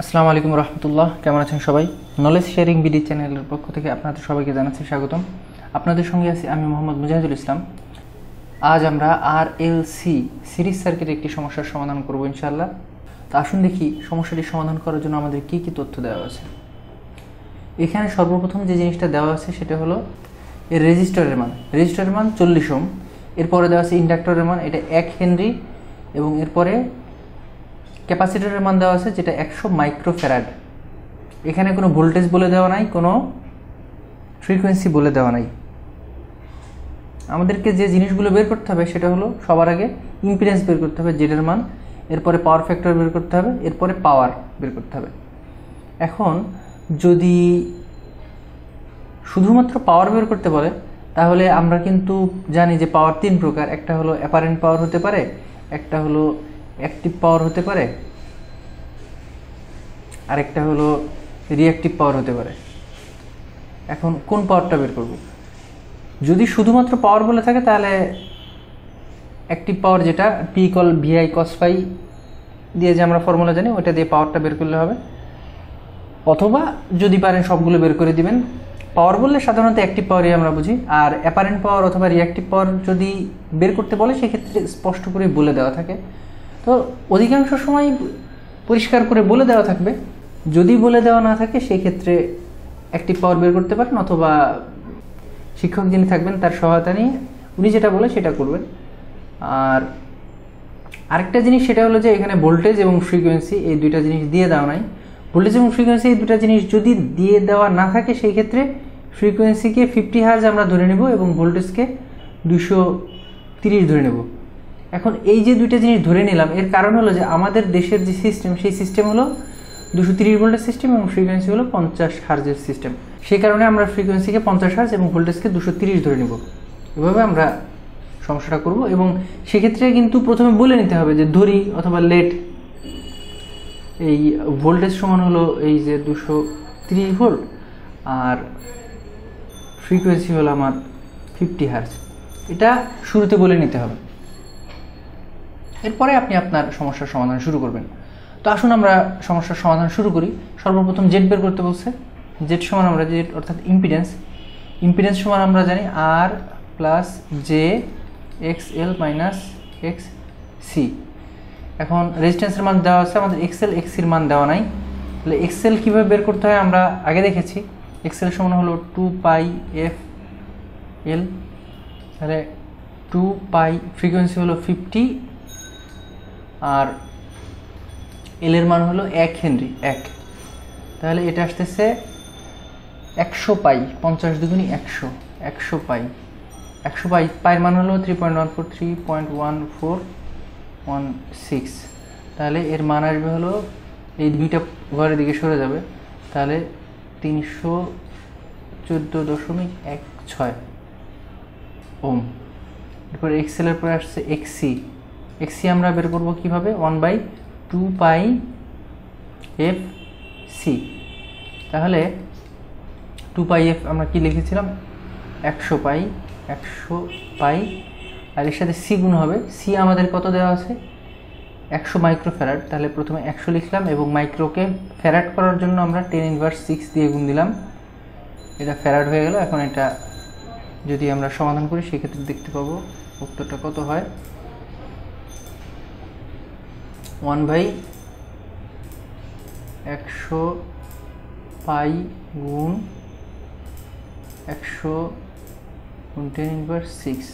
আসসালামু আলাইকুম রহমতুল্লাহ কেমন আছেন সবাই নলেজ শেয়ারিং বিডি চ্যানেলের পক্ষ থেকে আপনাদের সবাইকে জানাচ্ছি স্বাগতম আপনাদের সঙ্গে আছি আমি মোহাম্মদ মুজাহিদুল ইসলাম আজ আমরা আর এল সি সিরিজ সার্কিটের একটি সমস্যার সমাধান করবো ইনশাল্লাহ তো আসুন দেখি সমস্যাটি সমাধান করার জন্য আমাদের কি কি তথ্য দেওয়া আছে এখানে সর্বপ্রথম যে জিনিসটা দেওয়া আছে সেটা হলো এর রেজিস্টারের মান রেজিস্টারের মান চল্লিশ ওম এরপরে দেওয়া আছে ইন্ডাক্টরের মান এটা এক হেনরি এবং এরপরে ক্যাপাসিটারের মান দেওয়া আছে যেটা একশো মাইক্রোফেরাড এখানে কোনো ভোল্টেজ বলে দেওয়া নাই কোনো ফ্রিকোয়েন্সি বলে দেওয়া নাই আমাদেরকে যে জিনিসগুলো বের করতে হবে সেটা হলো সবার আগে ইম্পিডেন্স বের করতে হবে জেটের মান এরপরে পাওয়ার ফ্যাক্টর বের করতে হবে এরপরে পাওয়ার বের করতে হবে এখন যদি শুধুমাত্র পাওয়ার বের করতে বলে তাহলে আমরা কিন্তু জানি যে পাওয়ার তিন প্রকার একটা হলো অ্যাপারেন্ট পাওয়ার হতে পারে একটা হলো অ্যাক্টিভ পাওয়ার হতে পারে আরেকটা হলো রিঅ্যাক্টিভ পাওয়ার হতে পারে এখন কোন পাওয়ারটা বের করব যদি শুধুমাত্র পাওয়ার বলে থাকে তাহলে অ্যাক্টিভ পাওয়ার যেটা পি কল ভিআই কসফাই দিয়ে যে আমরা ফর্মুলা জানি ওইটা দিয়ে পাওয়ারটা বের করলে হবে অথবা যদি পারেন সবগুলো বের করে দিবেন পাওয়ার বললে সাধারণত অ্যাক্টিভ পাওয়ারই আমরা বুঝি আর অ্যাপারেন্ট পাওয়ার অথবা রিঅ্যাক্টিভ পাওয়ার যদি বের করতে বলে সেক্ষেত্রে স্পষ্ট করে বলে দেওয়া থাকে তো অধিকাংশ সময় পরিষ্কার করে বলে দেওয়া থাকবে যদি বলে দেওয়া না থাকে সেই ক্ষেত্রে একটি পাওয়ার বের করতে পারেন অথবা শিক্ষক যিনি থাকবেন তার সহায়তা নিয়ে উনি যেটা বলে সেটা করবেন আর আরেকটা জিনিস সেটা হলো যে এখানে ভোল্টেজ এবং ফ্রিকোয়েন্সি এই দুইটা জিনিস দিয়ে দেওয়া নাই ভোল্টেজ এবং ফ্রিকোয়েন্সি এই দুটা জিনিস যদি দিয়ে দেওয়া না থাকে সেই ক্ষেত্রে ফ্রিকোয়েন্সিকে ফিফটি হার্জ আমরা ধরে নেব এবং ভোল্টেজকে দুশো তিরিশ ধরে নেব এখন এই যে দুইটা জিনিস ধরে নিলাম এর কারণ হলো যে আমাদের দেশের যে সিস্টেম সেই সিস্টেম হলো দুশো তিরিশ ভোল্টের সিস্টেম এবং ফ্রিকোয়েন্সি হলো পঞ্চাশ হার্জের সিস্টেম সেই কারণে আমরা ফ্রিকোয়েন্সিকে পঞ্চাশ হার্জ এবং ভোল্টেজকে দুশো তিরিশ ধরে নেব এভাবে আমরা সমস্যাটা করব এবং সেক্ষেত্রে কিন্তু প্রথমে বলে নিতে হবে যে ধরি অথবা লেট এই ভোল্টেজ সমান হলো এই যে দুশো তিরিশ ভোল্ট আর ফ্রিকোয়েন্সি হলো আমার ফিফটি হার্জ এটা শুরুতে বলে নিতে হবে এরপরে আপনি আপনার সমস্যার সমাধান শুরু করবেন তো আসুন আমরা সমস্যার সমাধান শুরু করি সর্বপ্রথম জেড বের করতে বলছে জেড সমান আমরা জেড অর্থাৎ ইম্পিডেন্স ইম্পিডেন্স সমান আমরা জানি আর plus J X L minus X C এখন রেজিস্ট্যান্সের মান দেওয়া আছে আমাদের এক্সেল এক্সির মান দেওয়া নাই তাহলে এক্সেল কীভাবে বের করতে হয় আমরা আগে দেখেছি এক্সেল সমান হলো টু পাই এফ এল তাহলে টু পাই ফ্রিকোয়েন্সি হলো ফিফটি আর এল এর মান হলো এক হেনরি এক তাহলে এটা আসতেছে একশো পাই পঞ্চাশ দুগুণি একশো একশো পাই একশো পাই পায়ের মান হলো three point one four three point one four one six তাহলে এর মান আসবে হলো এই দুইটা ঘরের দিকে সরে যাবে তাহলে তিনশো চোদ্দো দশমিক এক ছয় ওম এরপর এক্সেলের পরে আসছে এক্সি এক্সি আমরা বের করবো কীভাবে one by two pi F C তাহলে টু পাই এফ আমরা কি লিখেছিলাম একশো পাই একশো পাই আর এর সাথে সি গুণ হবে সি আমাদের কত দেওয়া আছে একশো মাইক্রো ফ্যারাট তাহলে প্রথমে একশো লিখলাম এবং মাইক্রোকে ফ্যারাড করার জন্য আমরা টেন ইনভার্স সিক্স দিয়ে গুণ দিলাম এটা ফ্যারাড হয়ে গেল এখন এটা যদি আমরা সমাধান করি সেক্ষেত্রে দেখতে পাবো উত্তরটা কত হয় ওয়ান বাই একশো পাই গুণ একশো টেন ইনভার সিক্স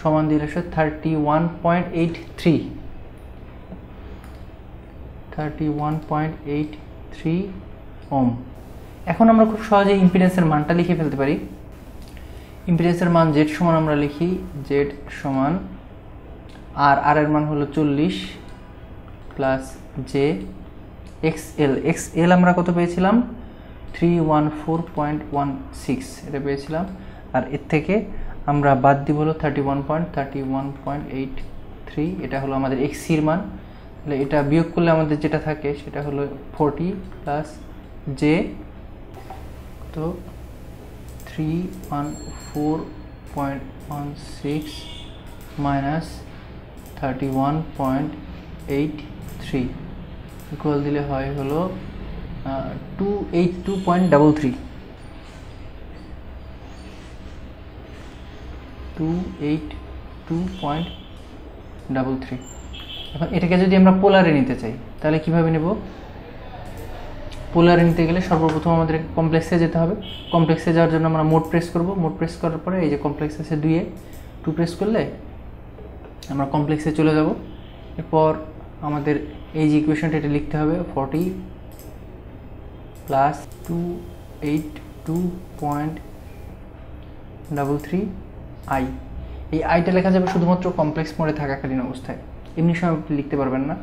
সমান দিলে আসে thirty one point eight three thirty one point eight three ohm এখন আমরা খুব সহজে ইম্পিডেন্সের মানটা লিখে ফেলতে পারি ইম্পিডেন্সের মান জেড সমান আমরা লিখি জেড সমান আর আর এর মান হলো চল্লিশ plus J X L X L আমরা কত পেয়েছিলাম three one four point one six এটা পেয়েছিলাম আর এর থেকে আমরা বাদ দিব হলো thirty one point thirty one point eight three এটা হলো আমাদের এক্সির মান তাহলে এটা বিয়োগ করলে আমাদের যেটা থাকে সেটা হলো ফোরটি প্লাস জে তো three one four point one six minus thirty one point eight three equal দিলে হয় হলো two eight two point double three two eight two point double three এখন এটাকে যদি আমরা পোলারে নিতে চাই তাহলে কীভাবে নেব পোলারে নিতে গেলে সর্বপ্রথম আমাদের কমপ্লেক্সে যেতে হবে কমপ্লেক্সে যাওয়ার জন্য আমরা মোট প্রেস করব মোট প্রেস করার পরে এই যে কমপ্লেক্স আছে দুইয়ে টু প্রেস করলে আমরা কমপ্লেক্সে চলে যাব এরপর আমাদের এই যে ইকুয়েশনটা এটা লিখতে হবে forty plus two eight two point double three I এই আইটা লেখা যাবে শুধুমাত্র কমপ্লেক্স মোডে থাকাকালীন অবস্থায় এমনি সময় আপনি লিখতে পারবেন না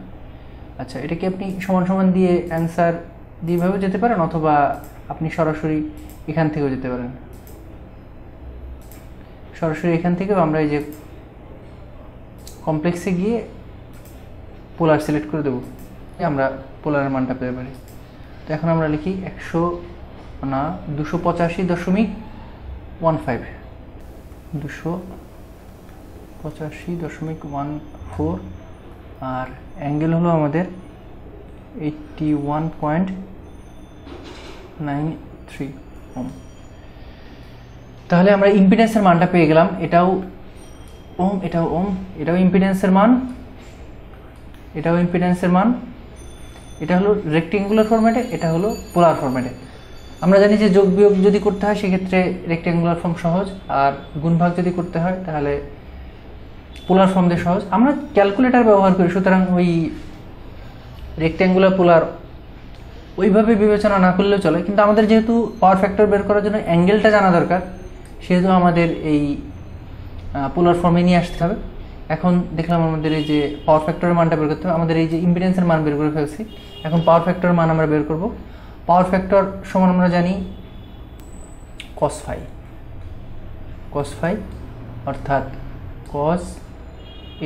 আচ্ছা এটাকে আপনি সমান সমান দিয়ে অ্যান্সার দিয়েভাবে যেতে পারেন অথবা আপনি সরাসরি এখান থেকেও যেতে পারেন সরাসরি এখান থেকেও আমরা এই যে কমপ্লেক্সে গিয়ে পোলার সিলেক্ট করে দেবো আমরা পোলারের মানটা পেতে পারি তো এখন আমরা লিখি একশো না দুশো পঁচাশি দশমিক ওয়ান ফাইভ দুশো পঁচাশি দশমিক ওয়ান ফোর আর অ্যাঙ্গেল হলো আমাদের eighty one point nine three ohm তাহলে আমরা ইম্পিডেন্সের মানটা পেয়ে গেলাম এটাও ওম এটাও ওম এটাও ইম্পিডেন্সের মান এটাও ইম্পিডেন্সের মান এটা হলো রেক্টেঙ্গুলার ফর্ম্যাটে এটা হলো পোলার ফর্ম্যাটে আমরা জানি যে যোগ বিয়োগ যদি করতে হয় সেক্ষেত্রে রেক্টেঙ্গুলার ফর্ম সহজ আর গুণভাগ যদি করতে হয় তাহলে পোলার ফর্ম দিয়ে সহজ আমরা ক্যালকুলেটার ব্যবহার করি সুতরাং ওই রেক্টেঙ্গুলার পোলার ওইভাবে বিবেচনা না করলেও চলে কিন্তু আমাদের যেহেতু পাওয়ার ফ্যাক্টর বের করার জন্য অ্যাঙ্গেলটা জানা দরকার সেহেতু আমাদের এই পোলার ফর্মে নিয়ে আসতে হবে এখন দেখলাম আমাদের এই যে পাওয়ার ফ্যাক্টরের মানটা বের করতে হবে আমাদের এই যে ইম্পিডেন্সের মান বের করে ফেলছি এখন পাওয়ার ফ্যাক্টরের মান আমরা বের করব পাওয়ার ফ্যাক্টর সমান আমরা জানি কস ফাই কস ফাই অর্থাৎ cos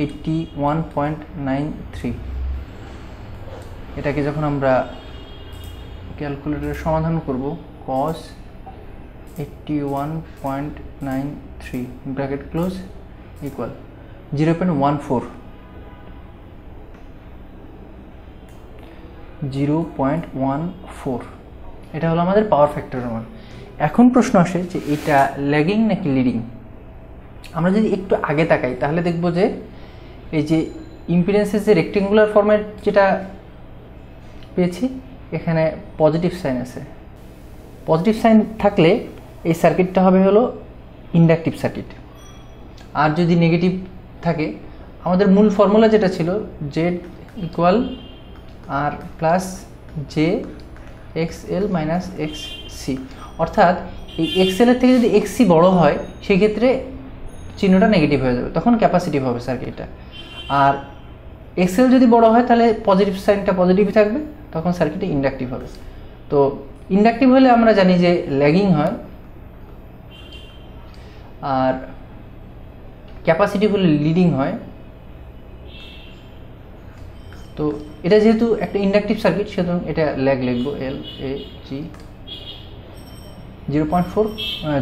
eighty one point nine three এটাকে যখন আমরা ক্যালকুলেটারে সমাধান করব cos eighty one point nine three bracket close equal zero point one four zero point one four এটা হলো আমাদের পাওয়ার ফ্যাক্টর মান এখন প্রশ্ন আসে যে এটা ল্যাগিং নাকি লিডিং আমরা যদি একটু আগে তাকাই তাহলে দেখব যে এই যে ইম্পিডেন্সের যে রেক্টেঙ্গুলার ফর্মেট যেটা পেয়েছি এখানে পজিটিভ সাইন আছে পজিটিভ সাইন থাকলে এই সার্কিটটা হবে হলো ইন্ডাকটিভ সার্কিট আর যদি নেগেটিভ থাকে আমাদের মূল ফর্মুলা যেটা ছিল Z equal R plus J X L minus X C অর্থাৎ এই এক্স এলের থেকে যদি এক্স সি বড়ো হয় সেক্ষেত্রে চিহ্নটা নেগেটিভ হয়ে যাবে তখন ক্যাপাসিটিভ হবে সার্কিটটা আর এক্সেল যদি বড়ো হয় তাহলে পজিটিভ সাইনটা পজিটিভ থাকবে তখন সার্কিটটা ইন্ডাকটিভ হবে তো ইন্ডাকটিভ হলে আমরা জানি যে ল্যাগিং হয় আর ক্যাপাসিটিগুলো লিডিং হয় তো এটা যেহেতু একটা ইন্ডাকটিভ সার্কিট সুতরাং এটা ল্যাগ লিখবো L A G zero point four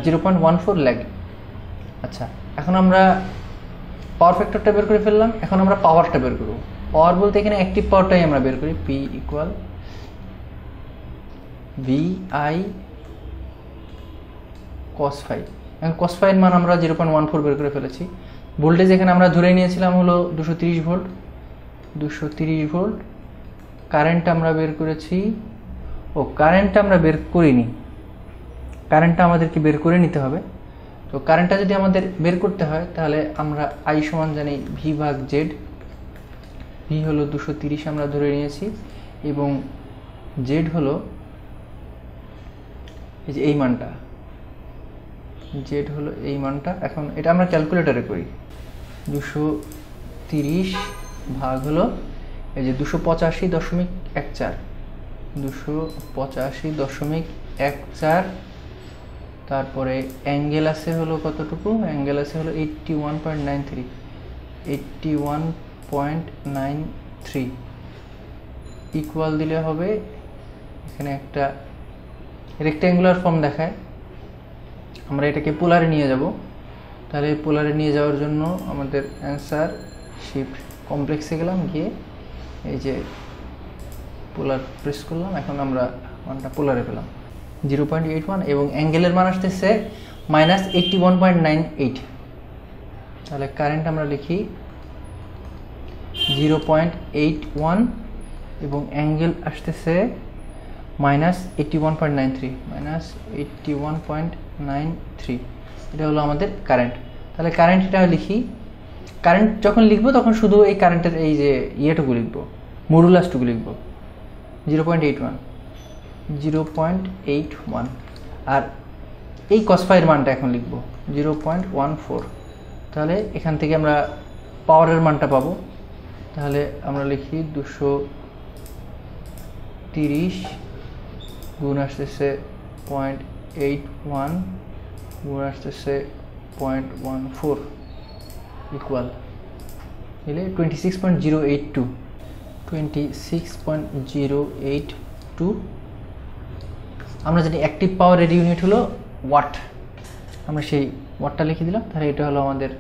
zero point one four lag আচ্ছা এখন আমরা পাওয়ার ফ্যাক্টরটা বের করে ফেললাম এখন আমরা পাওয়ারটা বের করব পাওয়ার বলতে এখানে অ্যাক্টিভ পাওয়ারটাই আমরা বের করি P equal V I I cos এখন কস ফাইয়ের মান আমরা জিরো পয়েন্ট ওয়ান ফোর বের করে ফেলেছি ভোল্টেজ এখানে আমরা ধরে নিয়েছিলাম হলো দুশো তিরিশ ভোল্ট দুশো তিরিশ ভোল্ট কারেন্ট আমরা বের করেছি ও কারেন্টটা আমরা বের করিনি কারেন্টটা আমাদেরকে বের করে নিতে হবে তো কারেন্টটা যদি আমাদের বের করতে হয় তাহলে আমরা আই সমান জানি ভি ভাগ জেড ভি হলো দুশো তিরিশ আমরা ধরে নিয়েছি এবং জেড হলো এই যে এই মানটা জেড হলো এই মানটা এখন এটা আমরা ক্যালকুলেটারে করি দুশো তিরিশ ভাগ হলো এই যে দুশো পঁচাশি দশমিক এক চার দুশো পঁচাশি দশমিক এক চার তারপরে অ্যাঙ্গেল আছে হলো কতটুকু অ্যাঙ্গেল আছে হলো eighty one point nine three eighty one point nine three equal দিলে হবে এখানে একটা রেক্ট্যাঙ্গুলার ফর্ম দেখায় আমরা এটাকে পোলারে নিয়ে যাব তাহলে পোলারে নিয়ে যাওয়ার জন্য আমাদের অ্যান্সার শিফট কমপ্লেক্সে গেলাম গিয়ে এই যে পোলার প্রেস করলাম এখন আমরা মানটা পোলারে পেলাম জিরো পয়েন্ট এইট ওয়ান এবং অ্যাঙ্গেলের মান আসতেছে minus eighty one point nine eight তাহলে কারেন্ট আমরা লিখি জিরো পয়েন্ট এইট ওয়ান এবং অ্যাঙ্গেল আসতেছে minus eighty one point nine three minus eighty one point nine three এটা হলো আমাদের কারেন্ট তাহলে কারেন্ট এটা লিখি কারেন্ট যখন লিখবো তখন শুধু এই কারেন্টের এই যে ইয়েটুকু লিখবো মডুলাসটুকু লিখবো zero point eight one zero point eight one আর এই কসফাইয়ের মানটা এখন লিখবো জিরো পয়েন্ট ওয়ান ফোর তাহলে এখান থেকে আমরা পাওয়ারের মানটা পাবো তাহলে আমরা লিখি দুশো তিরিশ গুণ আসতেছে পয়েন্ট 81 উপরে আসতেছে পয়েন্ট ওয়ান ফোর ইকুয়াল নিলে twenty six point zero eight two twenty six point zero eight two আমরা জানি অ্যাক্টিভ পাওয়ারের ইউনিট হলো ওয়াট আমরা সেই ওয়াটটা লিখে দিলাম তাহলে এটা হলো আমাদের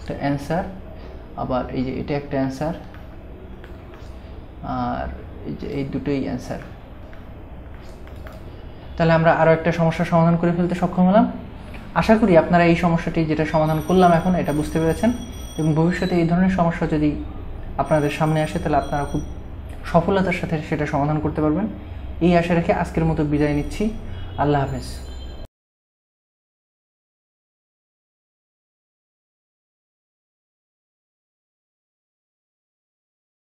একটা অ্যান্সার আবার এই যে এটা একটা অ্যান্সার আর এই যে এই দুটোই অ্যান্সার তাহলে আমরা আরও একটা সমস্যা সমাধান করে ফেলতে সক্ষম হলাম আশা করি আপনারা এই সমস্যাটি যেটা সমাধান করলাম এখন এটা বুঝতে পেরেছেন এবং ভবিষ্যতে এই ধরনের সমস্যা যদি আপনাদের সামনে আসে তাহলে আপনারা খুব সফলতার সাথে সেটা সমাধান করতে পারবেন এই আশা রেখে আজকের মতো বিদায় নিচ্ছি আল্লাহ হাফেজ